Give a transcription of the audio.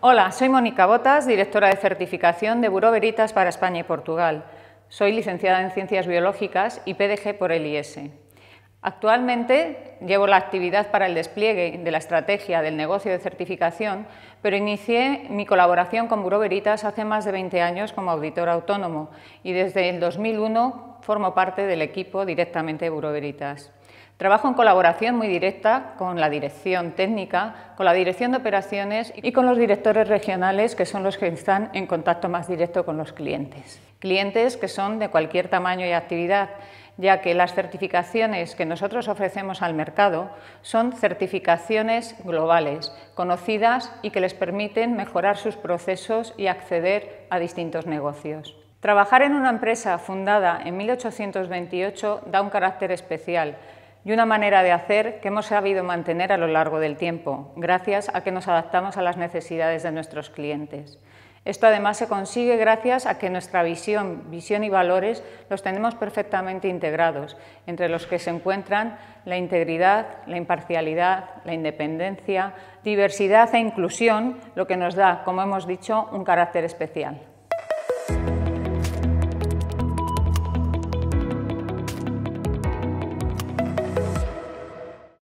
Hola, soy Mónica Botas, directora de certificación de Buró Veritas para España y Portugal. Soy licenciada en Ciencias Biológicas y PDG por el IES. Actualmente llevo la actividad para el despliegue de la estrategia del negocio de certificación, pero inicié mi colaboración con Buró Veritas hace más de 20 años como auditor autónomo y desde el 2001 formo parte del equipo directamente de Buró Veritas. Trabajo en colaboración muy directa con la dirección técnica, con la dirección de operaciones y con los directores regionales, que son los que están en contacto más directo con los clientes. Clientes que son de cualquier tamaño y actividad, ya que las certificaciones que nosotros ofrecemos al mercado son certificaciones globales, conocidas y que les permiten mejorar sus procesos y acceder a distintos negocios. Trabajar en una empresa fundada en 1828 da un carácter especial y una manera de hacer que hemos sabido mantener a lo largo del tiempo, gracias a que nos adaptamos a las necesidades de nuestros clientes. Esto además se consigue gracias a que nuestra visión, visión y valores los tenemos perfectamente integrados, entre los que se encuentran la integridad, la imparcialidad, la independencia, diversidad e inclusión, lo que nos da, como hemos dicho, un carácter especial.